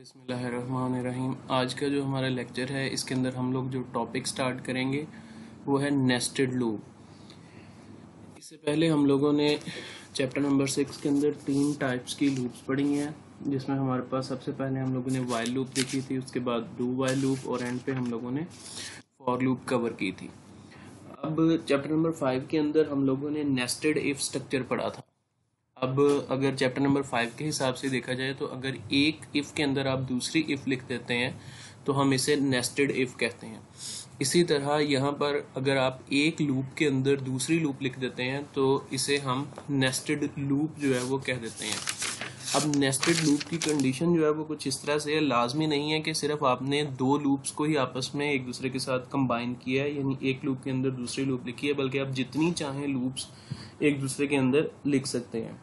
बिसमीम आज का जो हमारा लेक्चर है इसके अंदर हम लोग जो टॉपिक स्टार्ट करेंगे वो है नेस्टेड लूप इससे पहले हम लोगों ने चैप्टर नंबर सिक्स के अंदर तीन टाइप्स की लूप्स पढ़ी हैं जिसमें हमारे पास सबसे पहले हम लोगों ने वाइल लूप देखी थी उसके बाद डू वाइल लूप और एंड पे हम लोगों ने फॉर लूप कवर की थी अब चैप्टर नंबर फाइव के अंदर हम लोगों ने नेस्टेड इफ स्ट्रक्चर पढ़ा था अब अगर चैप्टर नंबर फाइव के हिसाब से देखा जाए तो अगर एक इफ़ के अंदर आप दूसरी इफ़ लिख देते हैं तो हम इसे नेस्टेड इफ़ कहते हैं इसी तरह यहाँ पर अगर आप एक लूप के अंदर दूसरी लूप लिख देते हैं तो इसे हम नेस्टेड लूप जो है वो कह देते हैं अब नेस्टेड लूप की कंडीशन जो है वो कुछ इस तरह से लाजमी नहीं है कि सिर्फ आपने दो लूप्स को ही आपस में एक दूसरे के साथ कंबाइन किया है यानी एक लूप के अंदर दूसरी लूप लिखी है बल्कि आप जितनी चाहें लूप्स एक दूसरे के अंदर लिख सकते हैं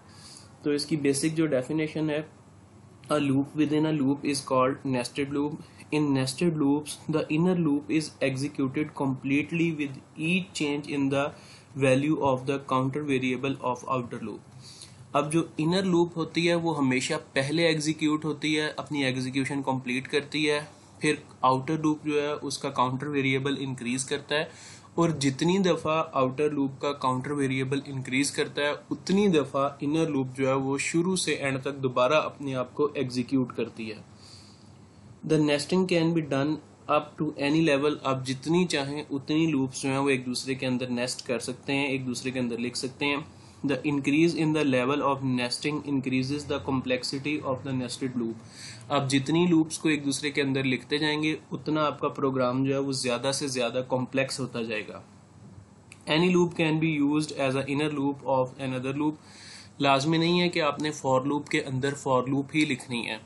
तो इसकी बेसिक जो डेफिनेशन है a loop within a loop is called nested loop in nested loops the inner loop is executed completely with each change in the value of the counter variable of outer loop अब जो inner loop होती है वो हमेशा पहले execute होती है अपनी एग्जीक्यूशन कंप्लीट करती है फिर आउटर लूप जो है उसका काउंटर वेरिएबल इंक्रीज करता है और जितनी दफ़ा आउटर लूप का काउंटर वेरिएबल इंक्रीज करता है उतनी दफ़ा इनर लूप जो है वो शुरू से एंड तक दोबारा अपने आप को एग्जीक्यूट करती है the nesting can be done up to any level आप जितनी चाहें उतनी लूप्स जो हैं वो एक दूसरे के अंदर नेस्ट कर सकते हैं एक दूसरे के अंदर लिख सकते हैं The increase in the level of nesting increases the complexity of the nested loop. आप जितनी loops को एक दूसरे के अंदर लिखते जाएंगे उतना आपका प्रोग्राम जो है वो ज़्यादा से ज़्यादा कॉम्प्लेक्स होता जाएगा any loop can be use as a inner loop of other loop लाजमी नहीं है कि आपने फॉर लूप के अंदर फॉर लूप ही लिखनी है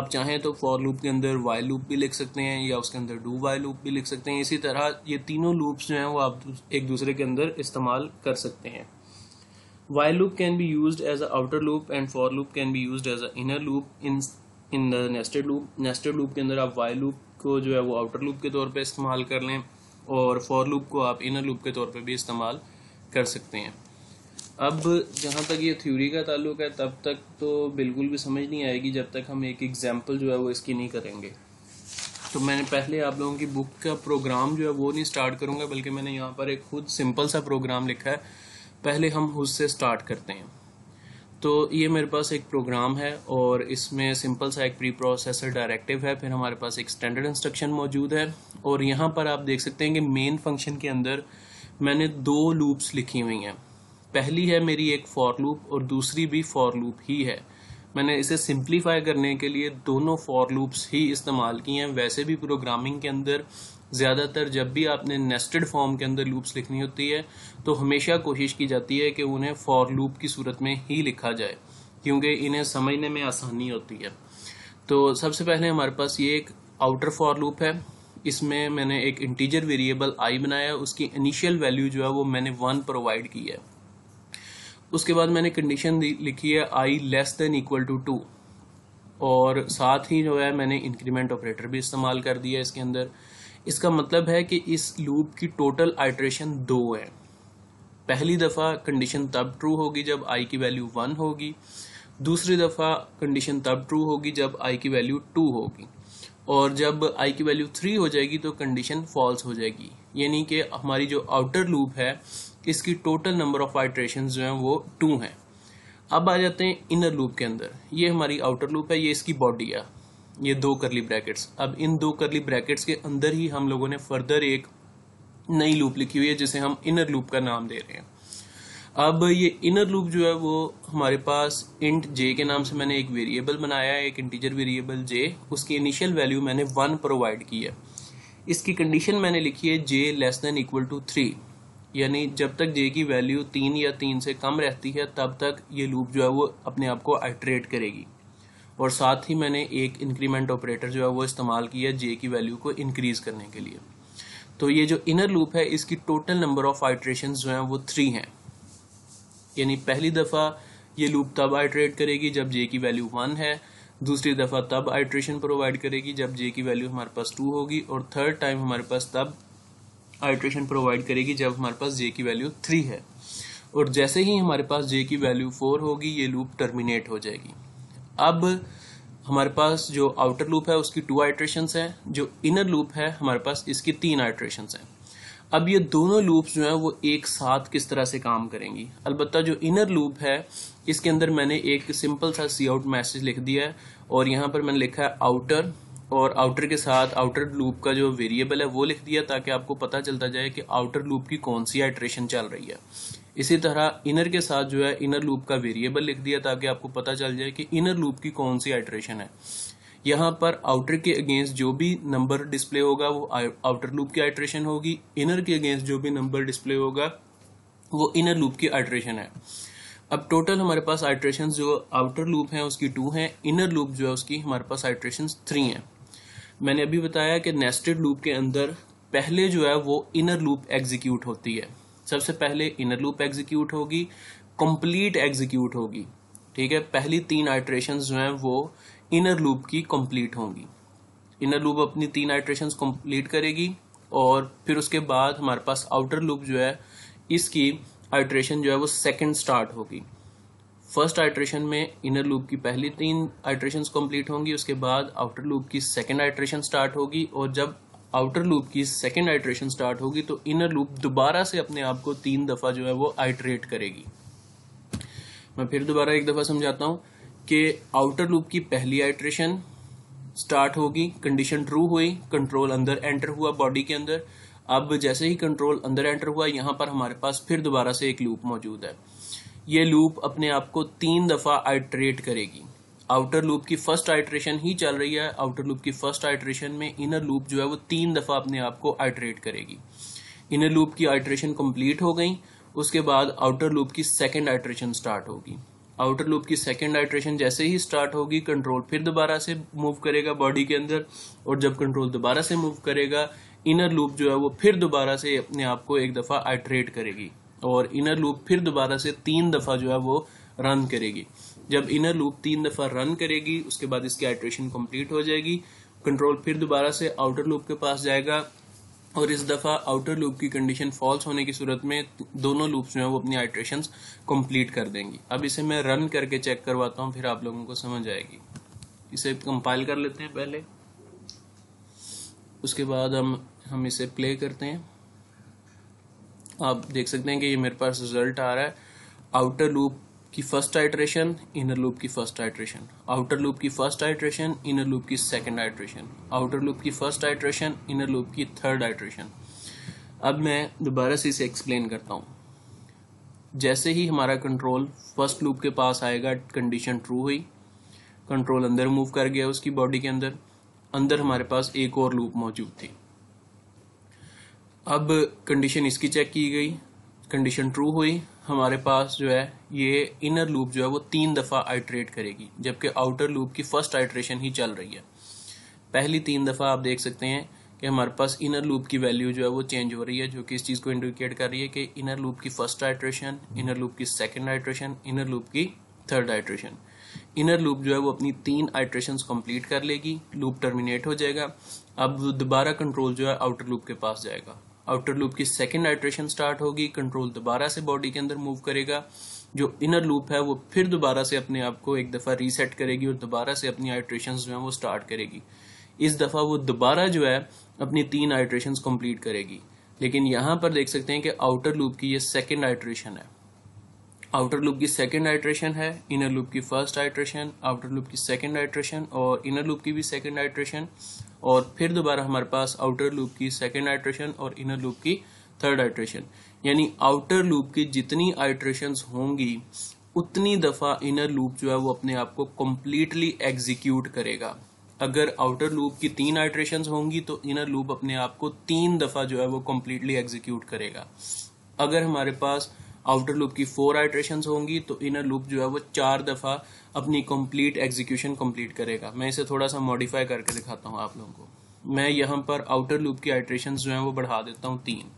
आप चाहें तो फॉर लूप के अंदर वाई लूप भी लिख सकते हैं या उसके अंदर डू वाई लूप भी लिख सकते हैं इसी तरह ये तीनों लूप्स जो हैं वो आप एक दूसरे के अंदर इस्तेमाल कर सकते हैं while loop can be used as an outer loop and for loop can be used as an inner loop in in the nested loop nested loop के अंदर आप वाइल लूप को जो है वो आउटर लूप के तौर पे इस्तेमाल कर लें और फॉर लूप को आप इनर लूप के तौर पे भी इस्तेमाल कर सकते हैं अब जहाँ तक ये थ्योरी का ताल्लुक है तब तक तो बिल्कुल भी समझ नहीं आएगी जब तक हम एक एग्जाम्पल जो है वो इसकी नहीं करेंगे तो मैंने पहले आप लोगों की बुक का प्रोग्राम जो है वो नहीं स्टार्ट करूँगा बल्कि मैंने यहाँ पर एक खुद सिंपल सा प्रोग्राम लिखा है पहले हम उससे से स्टार्ट करते हैं तो ये मेरे पास एक प्रोग्राम है और इसमें सिंपल सा एक प्री प्रोसेसर डायरेक्टिव है फिर हमारे पास एक स्टैंडर्ड इंस्ट्रक्शन मौजूद है और यहाँ पर आप देख सकते हैं कि मेन फंक्शन के अंदर मैंने दो लूप्स लिखी हुई हैं पहली है मेरी एक फॉर लूप और दूसरी भी फॉर लूप ही है मैंने इसे सिंप्लीफाई करने के लिए दोनों फॉर लूप्स ही इस्तेमाल किए हैं वैसे भी प्रोग्रामिंग के अंदर ज़्यादातर जब भी आपने नेस्टेड फॉर्म के अंदर लूप्स लिखनी होती है तो हमेशा कोशिश की जाती है कि उन्हें फॉर लूप की सूरत में ही लिखा जाए क्योंकि इन्हें समझने में आसानी होती है तो सबसे पहले हमारे पास ये एक आउटर फॉर लूप है इसमें मैंने एक इंटीजर वेरिएबल आई बनाया उसकी इनिशियल वैल्यू जो है वो मैंने वन प्रोवाइड की है उसके बाद मैंने कंडीशन लिखी है I less than equal to two और साथ ही जो है मैंने इंक्रीमेंट ऑपरेटर भी इस्तेमाल कर दिया इसके अंदर इसका मतलब है कि इस लूप की टोटल आइट्रेशन दो है पहली दफ़ा कंडीशन तब ट्रू होगी जब आई की वैल्यू वन होगी दूसरी दफ़ा कंडीशन तब ट्रू होगी जब आई की वैल्यू टू होगी और जब आई की वैल्यू थ्री हो जाएगी तो कंडीशन फॉल्स हो जाएगी यानी कि हमारी जो आउटर लूप है इसकी टोटल नंबर ऑफ आइट्रेशन जो हैं वो टू हैं अब आ जाते हैं इनर लूप के अंदर ये हमारी आउटर लूप है ये इसकी बॉडी है ये दो करली ब्रैकेट्स अब इन दो करली ब्रैकेट्स के अंदर ही हम लोगों ने फर्दर एक नई लूप लिखी हुई है जिसे हम इनर लूप का नाम दे रहे हैं अब ये इनर लूप जो है वो हमारे पास इंट जे के नाम से मैंने एक वेरिएबल बनाया है एक इंटीजर वेरिएबल जे उसकी इनिशियल वैल्यू मैंने वन प्रोवाइड की है इसकी कंडीशन मैंने लिखी है J less than equal to three यानी जब तक जे की वैल्यू तीन या तीन से कम रहती है तब तक ये लूप जो है वो अपने आप को आइट्रेट करेगी और साथ ही मैंने एक इंक्रीमेंट ऑपरेटर जो है वो इस्तेमाल किया जे की वैल्यू को इंक्रीज करने के लिए तो ये जो इनर लूप है इसकी टोटल नंबर ऑफ आइट्रेशन जो हैं वो थ्री हैं यानी पहली दफ़ा ये लूप तब आइट्रेट करेगी जब जे की वैल्यू वन है दूसरी दफ़ा तब आइट्रेशन प्रोवाइड करेगी जब जे की वैल्यू हमारे पास टू होगी और थर्ड टाइम हमारे पास तब आइट्रेशन प्रोवाइड करेगी जब हमारे पास जे की वैल्यू थ्री है और जैसे ही हमारे पास जे की वैल्यू फोर होगी ये लूप टर्मिनेट हो जाएगी अब हमारे पास जो आउटर लूप है उसकी टू आइट्रेशन है जो इनर लूप है हमारे पास इसकी तीन आइट्रेशन है अब ये दोनों लूप्स जो हैं वो एक साथ किस तरह से काम करेंगी अलबत् जो इनर लूप है इसके अंदर मैंने एक सिंपल सा सी आउट मैसेज लिख दिया है और यहाँ पर मैंने लिखा है आउटर और आउटर के साथ आउटर लूप का जो वेरिएबल है वो लिख दिया ताकि आपको पता चलता जाए कि आउटर लूप की कौन सी आइट्रेशन चल रही है इसी तरह इनर के साथ जो है इनर लूप का वेरिएबल लिख दिया ताकि आपको पता चल जाए कि इनर लूप की कौन सी आइट्रेशन है यहाँ पर आउटर के अगेंस्ट जो भी नंबर डिस्प्ले होगा वो आउटर लूप की आइट्रेशन होगी इनर के अगेंस्ट जो भी नंबर डिस्प्ले होगा वो इनर लूप की आइट्रेशन है अब टोटल हमारे पास आइट्रेशन जो आउटर लूप है उसकी टू है इनर लूप जो है उसकी हमारे पास आइट्रेशन थ्री है मैंने अभी बताया कि नेस्टेड लूप के अंदर पहले जो है वो इनर लूप एग्जीक्यूट होती है सबसे पहले इनर लूप एग्जीक्यूट होगी कंप्लीट एग्जीक्यूट होगी ठीक है पहली तीन आइट्रेशन जो हैं वो इनर लूप की कंप्लीट होंगी इनर लूप अपनी तीन आइट्रेशन कंप्लीट करेगी और फिर उसके बाद हमारे पास आउटर लूप जो है इसकी आइट्रेशन जो है वो सेकेंड स्टार्ट होगी फर्स्ट आइट्रेशन में इनर लूप की पहली तीन आइट्रेशन कंप्लीट होंगी उसके बाद आउटर लूप की सेकेंड आइट्रेशन स्टार्ट होगी और जब आउटर लूप की सेकेंड आइट्रेशन स्टार्ट होगी तो इनर लूप दोबारा से अपने आप को तीन दफ़ा जो है वो आइट्रेट करेगी मैं फिर दोबारा एक दफ़ा समझाता हूँ कि आउटर लूप की पहली आइट्रेशन स्टार्ट होगी कंडीशन ट्रू हुई कंट्रोल अंदर एंटर हुआ बॉडी के अंदर अब जैसे ही कंट्रोल अंदर एंटर हुआ यहाँ पर हमारे पास फिर दोबारा से एक लूप मौजूद है ये लूप अपने आप को तीन दफ़ा आइट्रेट करेगी आउटर लूप की फर्स्ट आइट्रेशन ही चल रही है आउटर लूप की फर्स्ट आइट्रेशन में इनर लूप जो है वो तीन दफ़ा अपने आप को आइट्रेट करेगी इनर लूप की आइट्रेशन कंप्लीट हो गई उसके बाद आउटर लूप की सेकेंड आइट्रेशन स्टार्ट होगी आउटर लूप की सेकेंड आइट्रेशन जैसे ही स्टार्ट होगी कंट्रोल फिर दोबारा से मूव करेगा बॉडी के अंदर और जब कंट्रोल दोबारा से मूव करेगा इनर लूप जो है वो फिर दोबारा से अपने आप को एक दफ़ा आइट्रेट करेगी और इनर लूप फिर दोबारा से तीन दफ़ा जो है वो रन करेगी जब इनर लूप तीन दफा रन करेगी उसके बाद इसकी आइट्रेशन कंप्लीट हो जाएगी कंट्रोल फिर दोबारा से आउटर लूप के पास जाएगा और इस दफा आउटर लूप की कंडीशन फॉल्स होने की सूरत में दोनों लूप्स में वो अपनी आइट्रेशन कंप्लीट कर देंगी अब इसे मैं रन करके चेक करवाता हूँ फिर आप लोगों को समझ आएगी इसे कंपाइल कर लेते हैं पहले उसके बाद हम हम इसे प्ले करते हैं आप देख सकते हैं कि ये मेरे पास रिजल्ट आ रहा है आउटर लूप की फर्स्ट आइट्रेशन इनर लूप की फर्स्ट आइट्रेशन आउटर लूप की फर्स्ट आइट्रेशन इनर लूप की सेकेंड आइट्रेशन आउटर लूप की फर्स्ट आइट्रेशन इनर लूप की थर्ड आइट्रेशन अब मैं दोबारा से इसे एक्सप्लेन करता हूँ जैसे ही हमारा कंट्रोल फर्स्ट लूप के पास आएगा कंडीशन ट्रू हुई कंट्रोल अंदर मूव कर गया उसकी बॉडी के अंदर अंदर हमारे पास एक और लूप मौजूद थी अब कंडीशन इसकी चेक की गई कंडीशन ट्रू हुई हमारे पास जो है ये इनर लूप जो है वो तीन दफ़ा आइट्रेट करेगी जबकि आउटर लूप की फर्स्ट आइट्रेशन ही चल रही है पहली तीन दफ़ा आप देख सकते हैं कि हमारे पास इनर लूप की वैल्यू जो है वो चेंज हो रही है जो कि इस चीज़ को इंडिकेट कर रही है कि इनर लूप की फर्स्ट आइट्रेशन इनर लूप की सेकेंड आइट्रेशन इनर लूप की थर्ड आइट्रेशन इनर लूप जो है वो अपनी तीन आइट्रेशन कंप्लीट कर लेगी लूप टर्मिनेट हो जाएगा अब दोबारा कंट्रोल जो है आउटर लूप के पास जाएगा आउटर लूप की सेकेंड आइट्रेशन स्टार्ट होगी कंट्रोल दोबारा से बॉडी के अंदर मूव करेगा जो इनर लूप है वो फिर दोबारा से अपने आप को एक दफ़ा रीसेट करेगी और दोबारा से अपनी आइट्रेशन जो है वो स्टार्ट करेगी इस दफ़ा वो दोबारा जो है अपनी तीन आइट्रेशन कंप्लीट करेगी लेकिन यहाँ पर देख सकते हैं कि आउटर लूप की ये सेकेंड आइट्रेशन है आउटर लूप की सेकेंड आइट्रेशन है इनर लूप की फर्स्ट आइट्रेशन आउटर लूप की सेकेंड आइट्रेशन और इनर लूप की भी सेकेंड आइट्रेशन और फिर दोबारा हमारे पास आउटर लूप की सेकेंड आइट्रेशन और इनर लूप की थर्ड आइट्रेशन यानी आउटर लूप की जितनी आइट्रेशन होंगी उतनी दफ़ा इनर लूप जो है वो अपने आप को कम्प्लीटली एग्जीक्यूट करेगा अगर आउटर लूप की तीन आइट्रेशन होंगी तो इनर लूप अपने आप को तीन दफ़ा जो है वो कम्प्लीटली एग्जीक्यूट करेगा अगर हमारे पास आउटर लूप की फोर आइट्रेशन होंगी तो इनर लूप जो है वो चार दफ़ा अपनी कंप्लीट एग्जीक्यूशन कंप्लीट करेगा मैं इसे थोड़ा सा मॉडिफाई करके दिखाता हूँ आप लोगों को मैं यहाँ पर आउटर लूप की आइट्रेशन जो है वो बढ़ा देता हूँ तीन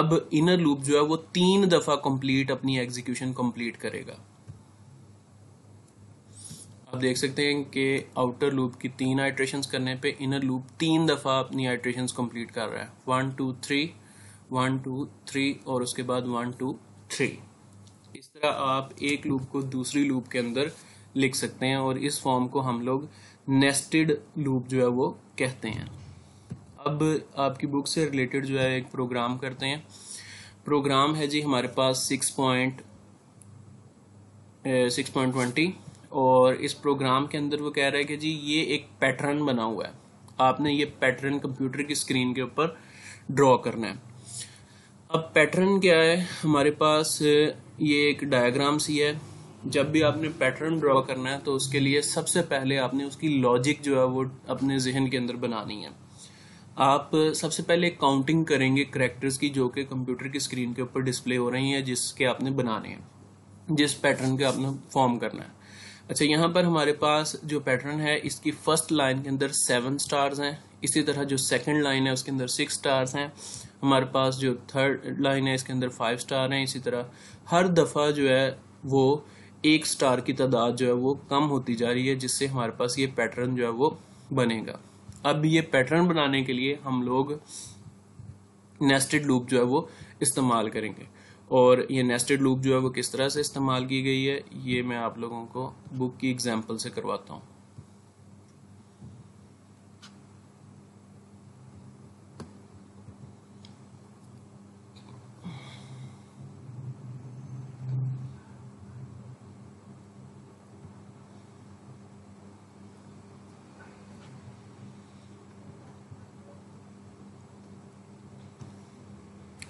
अब इनर लूप जो है वो तीन दफ़ा कंप्लीट अपनी एग्जीक्यूशन कंप्लीट करेगा आप देख सकते हैं कि आउटर लूप की तीन आइट्रेशन करने पे इनर लूप तीन दफ़ा अपनी आइट्रेशन कंप्लीट कर रहा है one two three one two three और उसके बाद वन टू थ्री इस तरह आप एक लूप को दूसरी लूप के अंदर लिख सकते हैं और इस फॉर्म को हम लोग नेस्टेड लूप जो है वो कहते हैं अब आपकी बुक से रिलेटेड जो है एक प्रोग्राम करते हैं प्रोग्राम है जी हमारे पास six point six point twenty और इस प्रोग्राम के अंदर वो कह रहा है कि जी ये एक पैटर्न बना हुआ है आपने ये पैटर्न कंप्यूटर की स्क्रीन के ऊपर ड्रॉ करना है अब पैटर्न क्या है हमारे पास ये एक डायग्राम सी है जब भी आपने पैटर्न ड्रॉ करना है तो उसके लिए सबसे पहले आपने उसकी लॉजिक जो है वो अपने जहन के अंदर बनानी है आप सबसे पहले काउंटिंग करेंगे करेक्टर्स की जो कि कंप्यूटर की स्क्रीन के ऊपर डिस्प्ले हो रही हैं जिसके आपने बनाने हैं जिस पैटर्न के आपने फॉर्म करना है अच्छा यहाँ पर हमारे पास जो पैटर्न है इसकी फर्स्ट लाइन के अंदर सेवन स्टार्स हैं इसी तरह जो सेकंड लाइन है उसके अंदर सिक्स स्टार्स हैं हमारे पास जो थर्ड लाइन है इसके अंदर फाइव स्टार हैं इसी तरह हर दफ़ा जो है वो एक स्टार की तादाद जो है वो कम होती जा रही है जिससे हमारे पास ये पैटर्न जो है वो बनेगा अब ये पैटर्न बनाने के लिए हम लोग नेस्टेड लूप जो है वो इस्तेमाल करेंगे और ये नेस्टेड लूप जो है वो किस तरह से इस्तेमाल की गई है ये मैं आप लोगों को बुक की एग्जाम्पल से करवाता हूँ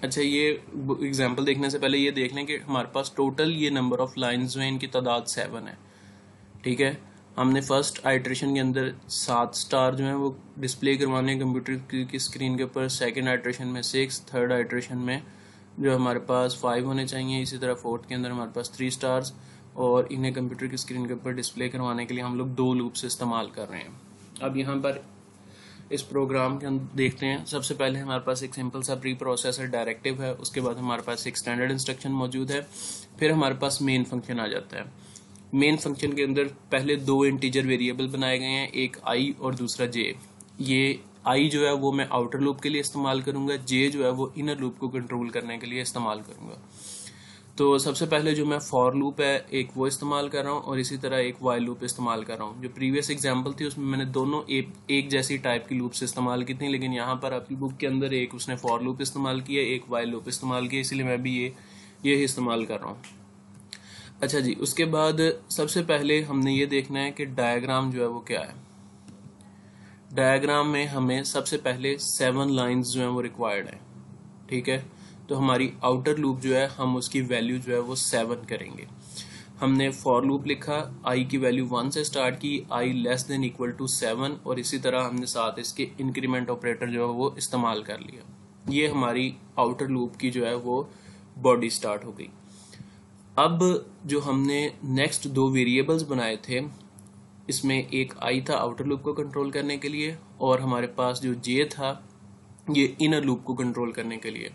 अच्छा ये एग्जाम्पल देखने से पहले ये देख लें कि हमारे पास टोटल ये नंबर ऑफ लाइन जो हैं इनकी तादाद सेवन है ठीक है हमने फर्स्ट आइट्रेशन के अंदर सात स्टार जो हैं वो डिस्प्ले करवाने हैं कंप्यूटर की स्क्रीन के ऊपर सेकेंड आइट्रेशन में सिक्स थर्ड आइट्रेशन में जो हमारे पास फाइव होने चाहिए इसी तरह फोर्थ के अंदर हमारे पास थ्री स्टार्स और इन्हें कंप्यूटर की स्क्रीन के ऊपर डिस्प्ले करवाने के लिए हम लोग दो लूप से इस्तेमाल कर रहे हैं अब यहाँ पर इस प्रोग्राम के हम देखते हैं सबसे पहले हमारे पास एक सिंपल सा प्री प्रोसेसर डायरेक्टिव है उसके बाद हमारे पास एक स्टैंडर्ड इंस्ट्रक्शन मौजूद है फिर हमारे पास मेन फंक्शन आ जाता है मेन फंक्शन के अंदर पहले दो इंटीजर वेरिएबल बनाए गए हैं एक आई और दूसरा जे ये आई जो है वो मैं आउटर लूप के लिए इस्तेमाल करूंगा जे जो है वो इनर लूप को कंट्रोल करने के लिए इस्तेमाल करूंगा तो सबसे पहले जो मैं फॉर लूप है एक वो इस्तेमाल कर रहा हूँ और इसी तरह एक वाई लूप इस्तेमाल कर रहा हूँ जो प्रीवियस एग्जाम्पल थी उसमें मैंने दोनों एक एक जैसी टाइप की लूप इस्तेमाल की थी लेकिन यहाँ पर आपकी बुक के अंदर एक उसने फॉर लूप इस्तेमाल किया एक वाई लूप इस्तेमाल किया इसलिए मैं भी ये ये इस्तेमाल कर रहा हूँ अच्छा जी उसके बाद सबसे पहले हमने ये देखना है कि डायग्राम जो है वो क्या है डायग्राम में हमें सबसे पहले सेवन लाइंस जो हैं वो रिक्वायर्ड है ठीक है तो हमारी आउटर लूप जो है हम उसकी वैल्यू जो है वो सेवन करेंगे हमने फॉर लूप लिखा आई की वैल्यू वन से स्टार्ट की I less than equal to seven और इसी तरह हमने साथ इसके इंक्रीमेंट ऑपरेटर जो है वो इस्तेमाल कर लिया ये हमारी आउटर लूप की जो है वो बॉडी स्टार्ट हो गई अब जो हमने नेक्स्ट दो वेरिएबल्स बनाए थे इसमें एक आई था आउटर लूप को कंट्रोल करने के लिए और हमारे पास जो जे था ये इनर लूप को कंट्रोल करने के लिए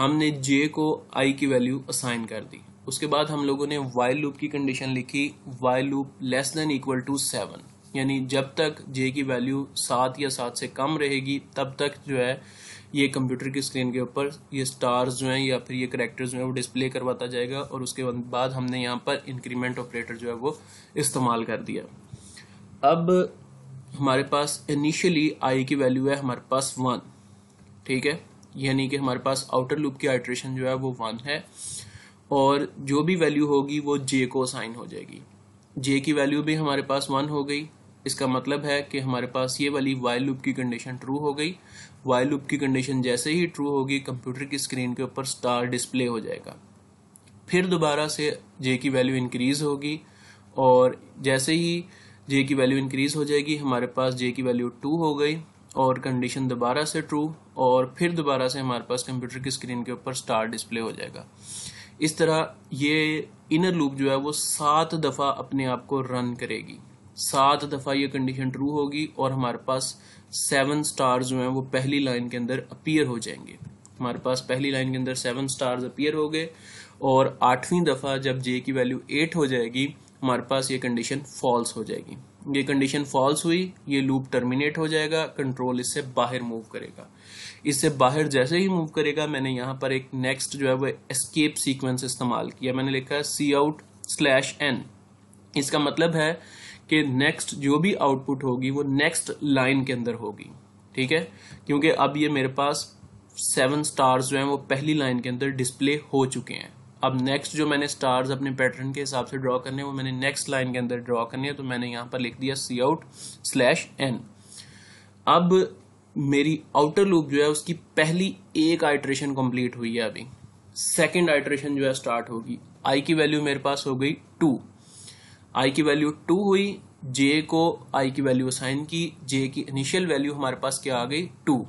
हमने जे को आई की वैल्यू असाइन कर दी उसके बाद हम लोगों ने वाइल लूप की कंडीशन लिखी while loop less than equal to seven यानी जब तक जे की वैल्यू सात या सात से कम रहेगी तब तक जो है ये कंप्यूटर की स्क्रीन के ऊपर ये स्टार्स जो हैं या फिर ये करेक्टर्स जो हैं वो डिस्प्ले करवाता जाएगा और उसके बाद हमने यहाँ पर इंक्रीमेंट ऑपरेटर जो है वो इस्तेमाल कर दिया अब हमारे पास इनिशियली आई की वैल्यू है हमारे पास वन ठीक है यानी कि हमारे पास आउटर लूप की आइट्रेशन जो है वो वन है और जो भी वैल्यू होगी वो जे को साइन हो जाएगी जे की वैल्यू भी हमारे पास वन हो गई इसका मतलब है कि हमारे पास ये वाली वाइल लूप की कंडीशन ट्रू हो गई वाइल लूप की कंडीशन जैसे ही ट्रू होगी कंप्यूटर की स्क्रीन के ऊपर स्टार डिस्प्ले हो जाएगा फिर दोबारा से जे की वैल्यू इंक्रीज होगी और जैसे ही जे की वैल्यू इंक्रीज हो जाएगी हमारे पास जे की वैल्यू टू हो गई और कंडीशन दोबारा से ट्रू और फिर दोबारा से हमारे पास कंप्यूटर की स्क्रीन के ऊपर स्टार डिस्प्ले हो जाएगा इस तरह ये इनर लूप जो है वो सात दफ़ा अपने आप को रन करेगी सात दफ़ा ये कंडीशन ट्रू होगी और हमारे पास सेवन स्टार जो हैं वो पहली लाइन के अंदर अपीयर हो जाएंगे हमारे पास पहली लाइन के अंदर सेवन स्टार्स अपीयर हो गए और आठवीं दफ़ा जब जे की वैल्यू एट हो जाएगी हमारे पास ये कंडीशन फॉल्स हो जाएगी ये कंडीशन फॉल्स हुई ये लूप टर्मिनेट हो जाएगा कंट्रोल इससे बाहर मूव करेगा इससे बाहर जैसे ही मूव करेगा मैंने यहाँ पर एक नेक्स्ट जो है वो एस्केप सीक्वेंस इस्तेमाल किया मैंने लिखा सी आउट स्लैश एन इसका मतलब है कि नेक्स्ट जो भी आउटपुट होगी वो नेक्स्ट लाइन के अंदर होगी ठीक है क्योंकि अब ये मेरे पास सेवन स्टार्स जो हैं वो पहली लाइन के अंदर डिस्प्ले हो चुके हैं अब नेक्स्ट जो मैंने स्टार्स अपने पैटर्न के हिसाब से ड्रॉ करने वो मैंने नेक्स्ट लाइन के अंदर ड्रॉ करने है तो मैंने यहाँ पर लिख दिया सी आउट स्लैश एन अब मेरी आउटर लूप जो है उसकी पहली एक आइट्रेशन कंप्लीट हुई है अभी सेकंड आइट्रेशन जो है स्टार्ट होगी आई की वैल्यू मेरे पास हो गई टू आई की वैल्यू टू हुई जे को आई की वैल्यू असाइन की जे की इनिशियल वैल्यू हमारे पास क्या आ गई टू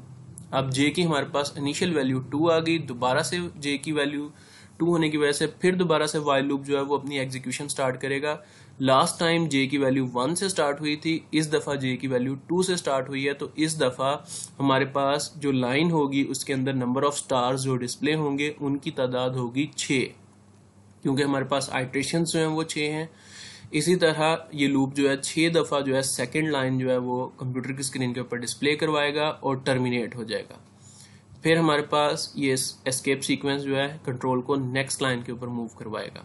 अब जे की हमारे पास इनिशियल वैल्यू टू आ गई दोबारा से जे की वैल्यू टू होने की वजह से फिर दोबारा से वाइल लूप जो है वो अपनी एग्जीक्यूशन स्टार्ट करेगा लास्ट टाइम जे की वैल्यू वन से स्टार्ट हुई थी इस दफ़ा जे की वैल्यू टू से स्टार्ट हुई है तो इस दफ़ा हमारे पास जो लाइन होगी उसके अंदर नंबर ऑफ स्टार्स जो डिस्प्ले होंगे उनकी तादाद होगी छः क्योंकि हमारे पास आइट्रेशन जो है वो छे हैं इसी तरह ये लूप जो है छह दफ़ा जो है सेकेंड लाइन जो है वो कंप्यूटर की स्क्रीन के ऊपर डिस्प्ले करवाएगा और टर्मिनेट हो जाएगा फिर हमारे पास ये एस्केप सीक्वेंस जो है कंट्रोल को नेक्स्ट लाइन के ऊपर मूव करवाएगा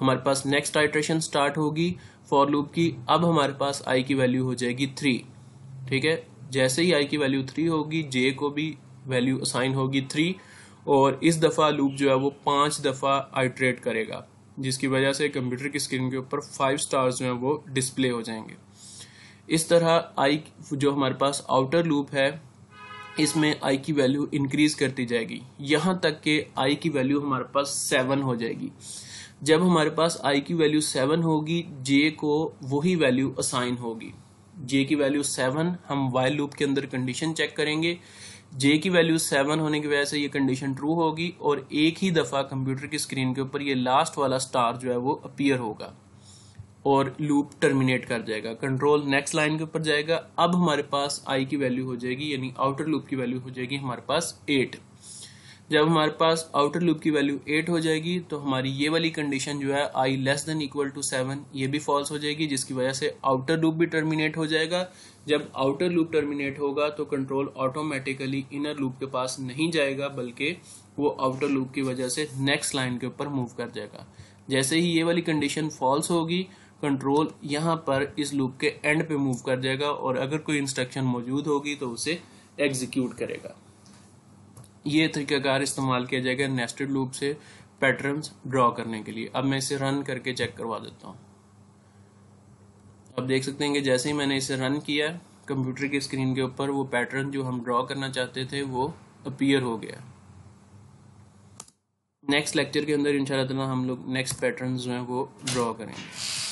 हमारे पास नेक्स्ट आइट्रेशन स्टार्ट होगी फॉर लूप की अब हमारे पास आई की वैल्यू हो जाएगी थ्री ठीक है जैसे ही आई की वैल्यू थ्री होगी जे को भी वैल्यू असाइन होगी थ्री और इस दफ़ा लूप जो है वो पांच दफ़ा आइट्रेट करेगा जिसकी वजह से कंप्यूटर की स्क्रीन के ऊपर फाइव स्टार्स जो हैं वो डिस्प्ले हो जाएंगे इस तरह आई जो हमारे पास आउटर लूप है इसमें आई की वैल्यू इंक्रीज करती जाएगी यहाँ तक कि आई की वैल्यू हमारे पास सेवन हो जाएगी जब हमारे पास आई की वैल्यू सेवन होगी जे को वही वैल्यू असाइन होगी जे की वैल्यू सेवन हम वाइल लूप के अंदर कंडीशन चेक करेंगे जे की वैल्यू सेवन होने की वजह से ये कंडीशन ट्रू होगी और एक ही दफ़ा कंप्यूटर की स्क्रीन के ऊपर ये लास्ट वाला स्टार जो है वो अपीयर होगा और लूप टर्मिनेट कर जाएगा कंट्रोल नेक्स्ट लाइन के ऊपर जाएगा अब हमारे पास आई की वैल्यू हो जाएगी यानी आउटर लूप की वैल्यू हो जाएगी हमारे पास एट जब हमारे पास आउटर लूप की वैल्यू एट हो जाएगी तो हमारी ये वाली कंडीशन जो है I less than equal to seven ये भी फॉल्स हो जाएगी जिसकी वजह से आउटर लूप भी टर्मिनेट हो जाएगा जब आउटर लूप टर्मिनेट होगा तो कंट्रोल ऑटोमेटिकली इनर लूप के पास नहीं जाएगा बल्कि वो आउटर लूप की वजह से नेक्स्ट लाइन के ऊपर मूव कर जाएगा जैसे ही ये वाली कंडीशन फॉल्स होगी कंट्रोल यहाँ पर इस लूप के एंड पे मूव कर जाएगा और अगर कोई इंस्ट्रक्शन मौजूद होगी तो उसे एग्जीक्यूट करेगा ये तरीकाकार इस्तेमाल किया जाएगा नेस्टेड लूप से पैटर्न्स ड्रॉ करने के लिए अब मैं इसे रन करके चेक करवा देता हूँ अब देख सकते हैं कि जैसे ही मैंने इसे रन किया कंप्यूटर की स्क्रीन के ऊपर वो पैटर्न जो हम ड्रॉ करना चाहते थे वो अपीयर हो गया नेक्स्ट लेक्चर के अंदर इंशाल्लाह हम लोग नेक्स्ट पैटर्न जो हैं वो ड्रॉ करेंगे